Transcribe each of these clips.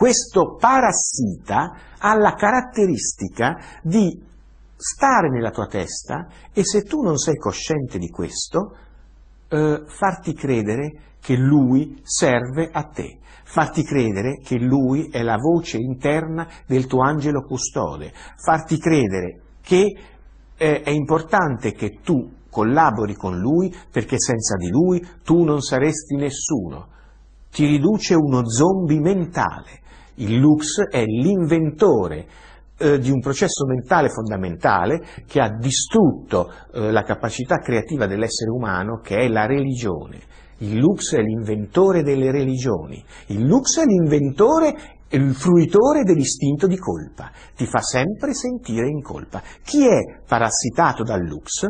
Questo parassita ha la caratteristica di stare nella tua testa e se tu non sei cosciente di questo, eh, farti credere che lui serve a te, farti credere che lui è la voce interna del tuo angelo custode, farti credere che eh, è importante che tu collabori con lui perché senza di lui tu non saresti nessuno. Ti riduce uno zombie mentale il Lux è l'inventore eh, di un processo mentale fondamentale che ha distrutto eh, la capacità creativa dell'essere umano, che è la religione. Il Lux è l'inventore delle religioni, il Lux è l'inventore il fruitore dell'istinto di colpa, ti fa sempre sentire in colpa. Chi è parassitato dal lux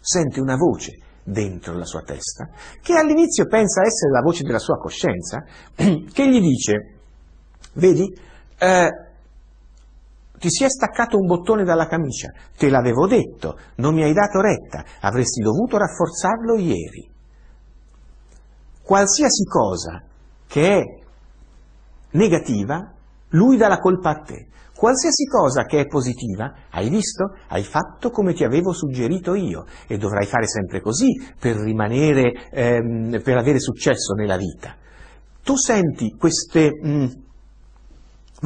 sente una voce dentro la sua testa, che all'inizio pensa essere la voce della sua coscienza, che gli dice Vedi? Eh, ti si è staccato un bottone dalla camicia, te l'avevo detto, non mi hai dato retta, avresti dovuto rafforzarlo ieri. Qualsiasi cosa che è negativa, lui dà la colpa a te. Qualsiasi cosa che è positiva, hai visto? Hai fatto come ti avevo suggerito io e dovrai fare sempre così per rimanere, ehm, per avere successo nella vita. Tu senti queste... Mh, mm,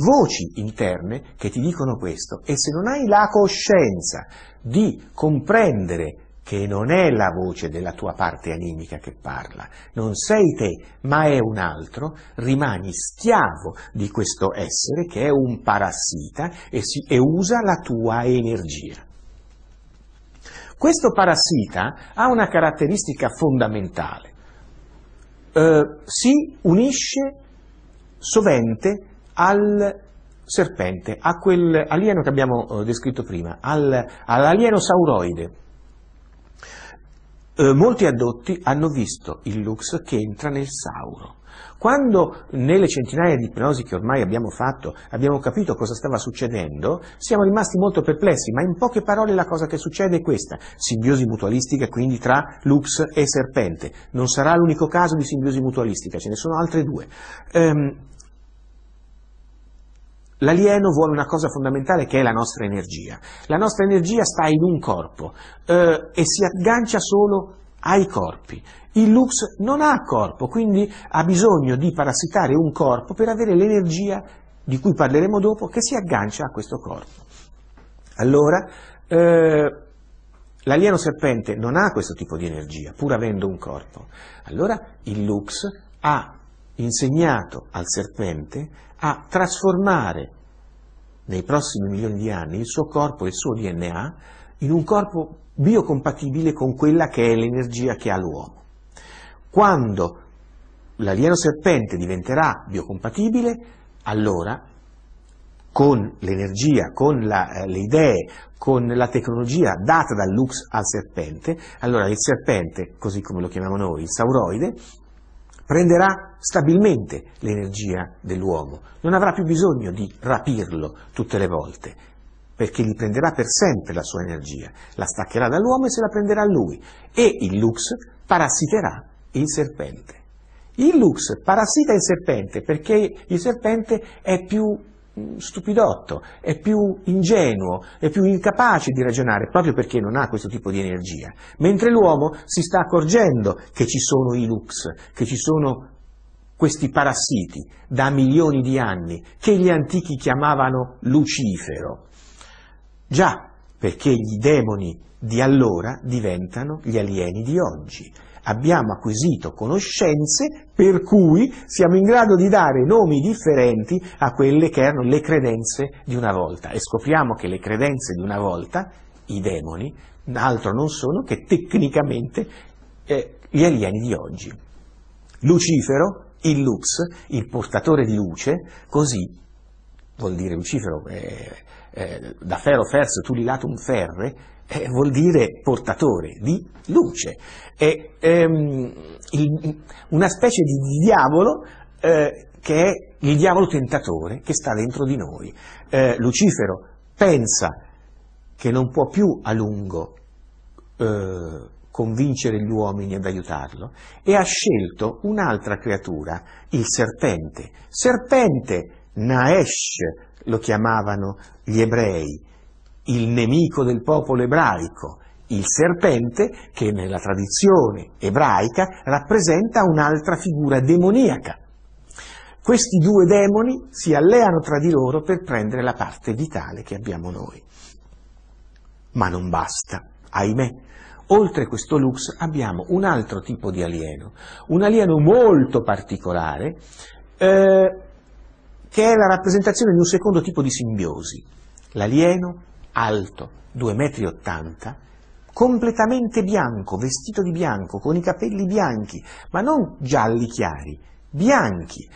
voci interne che ti dicono questo e se non hai la coscienza di comprendere che non è la voce della tua parte animica che parla, non sei te, ma è un altro, rimani schiavo di questo essere che è un parassita e, si, e usa la tua energia. Questo parassita ha una caratteristica fondamentale, eh, si unisce sovente al serpente, a quell'alieno che abbiamo eh, descritto prima, al, all'alieno sauroide. Eh, molti addotti hanno visto il Lux che entra nel Sauro. Quando nelle centinaia di ipnosi che ormai abbiamo fatto abbiamo capito cosa stava succedendo, siamo rimasti molto perplessi, ma in poche parole la cosa che succede è questa, simbiosi mutualistica quindi tra Lux e Serpente. Non sarà l'unico caso di simbiosi mutualistica, ce ne sono altre due. Ehm, L'alieno vuole una cosa fondamentale che è la nostra energia. La nostra energia sta in un corpo eh, e si aggancia solo ai corpi. Il Lux non ha corpo, quindi ha bisogno di parassitare un corpo per avere l'energia, di cui parleremo dopo, che si aggancia a questo corpo. Allora, eh, l'alieno serpente non ha questo tipo di energia, pur avendo un corpo. Allora, il Lux ha insegnato al serpente a trasformare nei prossimi milioni di anni il suo corpo e il suo DNA in un corpo biocompatibile con quella che è l'energia che ha l'uomo. Quando l'alieno serpente diventerà biocompatibile, allora con l'energia, con la, eh, le idee, con la tecnologia data dal Lux al serpente, allora il serpente, così come lo chiamiamo noi, il sauroide, prenderà stabilmente l'energia dell'uomo, non avrà più bisogno di rapirlo tutte le volte, perché gli prenderà per sempre la sua energia, la staccherà dall'uomo e se la prenderà lui, e il lux parassiterà il serpente. Il lux parassita il serpente perché il serpente è più stupidotto, è più ingenuo, è più incapace di ragionare proprio perché non ha questo tipo di energia. Mentre l'uomo si sta accorgendo che ci sono i lux, che ci sono questi parassiti da milioni di anni che gli antichi chiamavano Lucifero. Già, perché gli demoni di allora diventano gli alieni di oggi abbiamo acquisito conoscenze per cui siamo in grado di dare nomi differenti a quelle che erano le credenze di una volta e scopriamo che le credenze di una volta, i demoni, altro non sono che tecnicamente eh, gli alieni di oggi. Lucifero, il lux, il portatore di luce, così vuol dire Lucifero, eh, eh, da ferro ferso tulilatum ferre, eh, vuol dire portatore di luce, è ehm, il, una specie di, diavolo eh, che è il diavolo tentatore che sta dentro di noi. Eh, Lucifero pensa che non può più a lungo eh, convincere gli uomini ad aiutarlo e ha scelto un'altra creatura, il serpente. Serpente Naesh lo chiamavano gli ebrei, il nemico del popolo ebraico, il serpente che nella tradizione ebraica rappresenta un'altra figura demoniaca. Questi due demoni si alleano tra di loro per prendere la parte vitale che abbiamo noi. Ma non basta, ahimè. Oltre questo lux abbiamo un altro tipo di alieno, un alieno molto particolare, eh, che è la rappresentazione di un secondo tipo di simbiosi, l'alieno alto, 2,80 metri, completamente bianco, vestito di bianco, con i capelli bianchi, ma non gialli chiari, bianchi,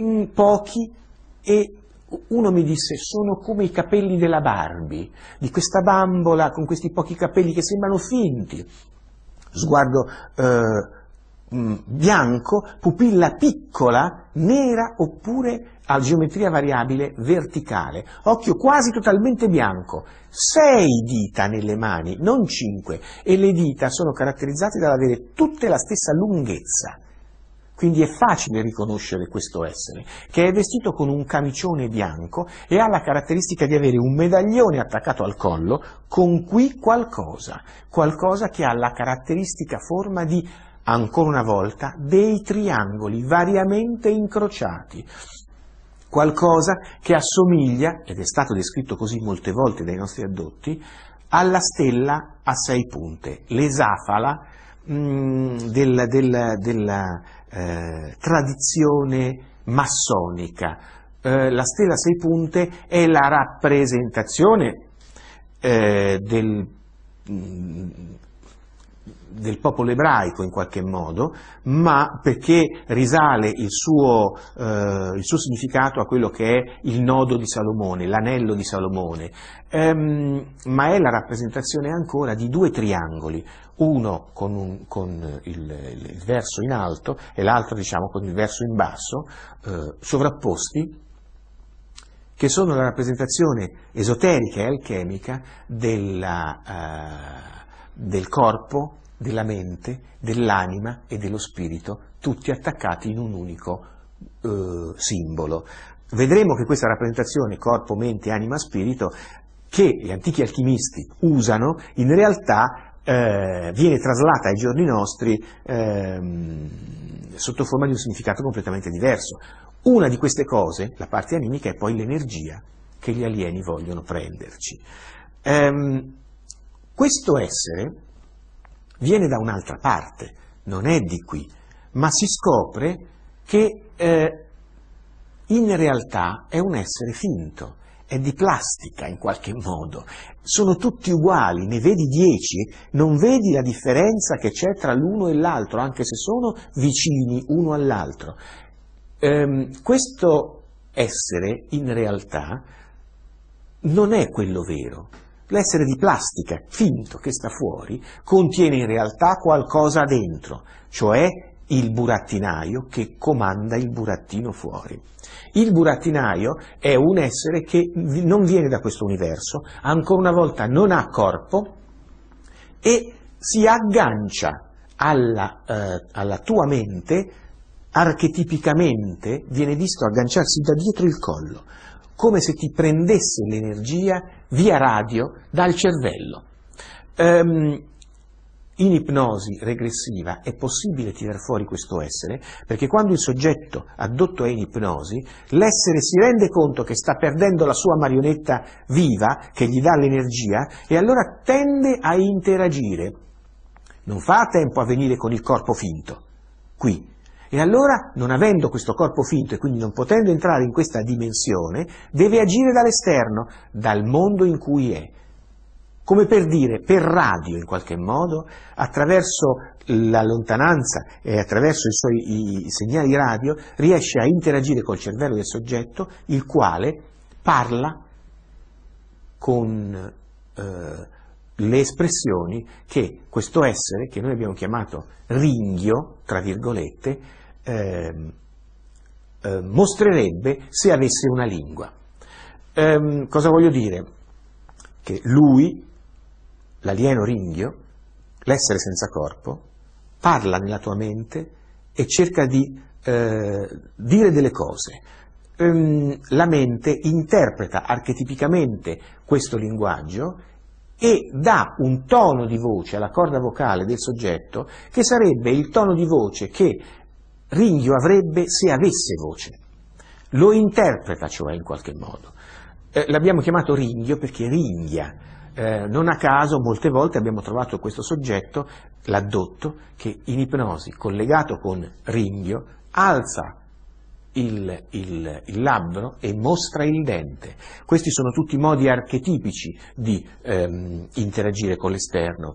mm, pochi e uno mi disse sono come i capelli della Barbie, di questa bambola con questi pochi capelli che sembrano finti, sguardo eh, mm, bianco, pupilla piccola nera oppure a geometria variabile verticale, occhio quasi totalmente bianco, sei dita nelle mani, non cinque, e le dita sono caratterizzate dall'avere tutte la stessa lunghezza. Quindi è facile riconoscere questo essere, che è vestito con un camicione bianco e ha la caratteristica di avere un medaglione attaccato al collo con qui qualcosa, qualcosa che ha la caratteristica forma di ancora una volta, dei triangoli variamente incrociati, qualcosa che assomiglia, ed è stato descritto così molte volte dai nostri addotti, alla stella a sei punte, l'esafala mh, mm, della, della, della eh, tradizione massonica. Eh, la stella a sei punte è la rappresentazione eh, del, mh, mm, del popolo ebraico in qualche modo, ma perché risale il suo, eh, il suo, significato a quello che è il nodo di Salomone, l'anello di Salomone, ehm, ma è la rappresentazione ancora di due triangoli, uno con, un, con il, il, verso in alto e l'altro diciamo, con il verso in basso, eh, sovrapposti, che sono la rappresentazione esoterica e alchemica della... Eh, del corpo, della mente, dell'anima e dello spirito, tutti attaccati in un unico eh, simbolo. Vedremo che questa rappresentazione corpo, mente, anima, spirito che gli antichi alchimisti usano, in realtà eh, viene traslata ai giorni nostri eh, sotto forma di un significato completamente diverso. Una di queste cose, la parte animica, è poi l'energia che gli alieni vogliono prenderci. Ehm, questo essere viene da un'altra parte, non è di qui, ma si scopre che eh, in realtà è un essere finto, è di plastica in qualche modo, sono tutti uguali, ne vedi dieci, non vedi la differenza che c'è tra l'uno e l'altro, anche se sono vicini uno all'altro. Ehm, questo essere in realtà non è quello vero, L'essere di plastica, finto, che sta fuori, contiene in realtà qualcosa dentro, cioè il burattinaio che comanda il burattino fuori. Il burattinaio è un essere che non viene da questo universo, ancora una volta non ha corpo e si aggancia alla, eh, alla tua mente archetipicamente, viene visto agganciarsi da dietro il collo come se ti prendesse l'energia via radio dal cervello. Um, in ipnosi regressiva è possibile tirar fuori questo essere, perché quando il soggetto addotto è in ipnosi, l'essere si rende conto che sta perdendo la sua marionetta viva, che gli dà l'energia, e allora tende a interagire. Non fa tempo a venire con il corpo finto, qui, e allora, non avendo questo corpo finto e quindi non potendo entrare in questa dimensione, deve agire dall'esterno, dal mondo in cui è. Come per dire, per radio in qualche modo, attraverso la lontananza e attraverso i suoi i segnali radio, riesce a interagire col cervello del soggetto, il quale parla con eh, le espressioni che questo essere, che noi abbiamo chiamato ringhio, tra virgolette, ehm, eh, mostrerebbe se avesse una lingua. Ehm, cosa voglio dire? Che lui, l'alieno ringhio, l'essere senza corpo, parla nella tua mente e cerca di eh, dire delle cose, ehm, la mente interpreta archetipicamente questo linguaggio e dà un tono di voce alla corda vocale del soggetto che sarebbe il tono di voce che Ringhio avrebbe se avesse voce. Lo interpreta cioè in qualche modo. Eh, l'abbiamo chiamato Ringhio perché ringhia. Eh, non a caso molte volte abbiamo trovato questo soggetto, l'addotto, che in ipnosi collegato con Ringhio alza il, il, il, labbro e mostra il dente. Questi sono tutti modi archetipici di ehm, interagire con l'esterno